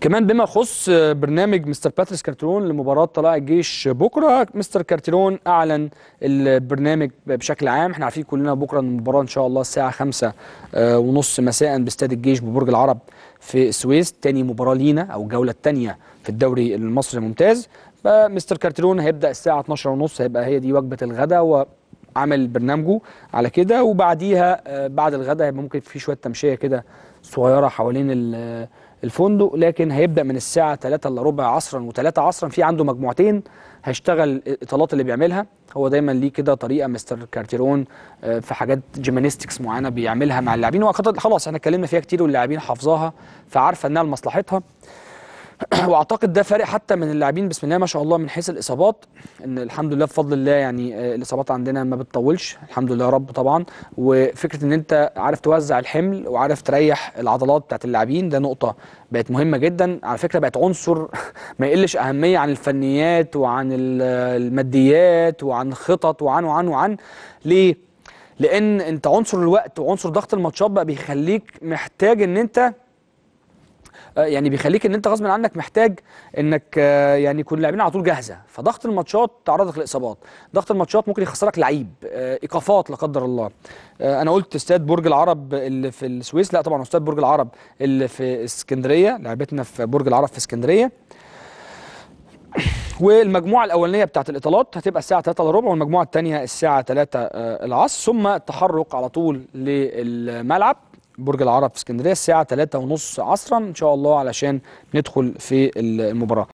كمان بما يخص برنامج مستر باتريس كارتيرون لمباراه طلائع الجيش بكره مستر كارتيرون اعلن البرنامج بشكل عام احنا عارفين كلنا بكره المباراه ان شاء الله الساعه خمسة آه، ونص مساء باستاد الجيش ببرج العرب في السويس تاني مباراه لينا او الجوله الثانيه في الدوري المصري الممتاز فمستر آه، كارتيرون هيبدا الساعه 12 ونص هيبقى هي دي وجبه الغداء و عمل برنامجه على كده وبعديها آه، بعد الغداء هيبقى ممكن في شويه تمشيه كده صغيره حوالين الفندق لكن هيبدا من الساعه 3 الا ربع عصرا و3 عصرا في عنده مجموعتين هيشتغل الاطالات اللي بيعملها هو دايما ليه كده طريقه مستر كارتيرون آه، في حاجات جيمانيستكس معينه بيعملها مع اللاعبين وخلاص احنا اتكلمنا فيها كتير واللاعبين حافظاها فعارفه انها لمصلحتها واعتقد ده فارق حتى من اللاعبين بسم الله ما شاء الله من حيث الاصابات ان الحمد لله بفضل الله يعني آه، الاصابات عندنا ما بتطولش الحمد لله يا رب طبعا وفكره ان انت عارف توزع الحمل وعارف تريح العضلات بتاعت اللاعبين ده نقطه بقت مهمه جدا على فكره بقت عنصر ما يقلش اهميه عن الفنيات وعن الماديات وعن خطط وعن وعن وعن ليه لان انت عنصر الوقت وعنصر ضغط الماتشات بقى بيخليك محتاج ان انت آه، يعني بيخليك ان انت غصب عنك محتاج انك آه، يعني يكون اللاعبين على طول جاهزه فضغط الماتشات تعرضك لاصابات ضغط الماتشات ممكن يخسرك لعيب آه، ايقافات لا قدر الله انا قلت استاد برج العرب اللي في السويس لا طبعا استاد برج العرب اللي في اسكندريه لعبتنا في برج العرب في اسكندريه والمجموعه الاولانيه بتاعت الاطالات هتبقى الساعه 3 الا ربع والمجموعه الثانيه الساعه 3 العصر ثم التحرك على طول للملعب برج العرب في اسكندريه الساعه 3:30 عصرا ان شاء الله علشان ندخل في المباراه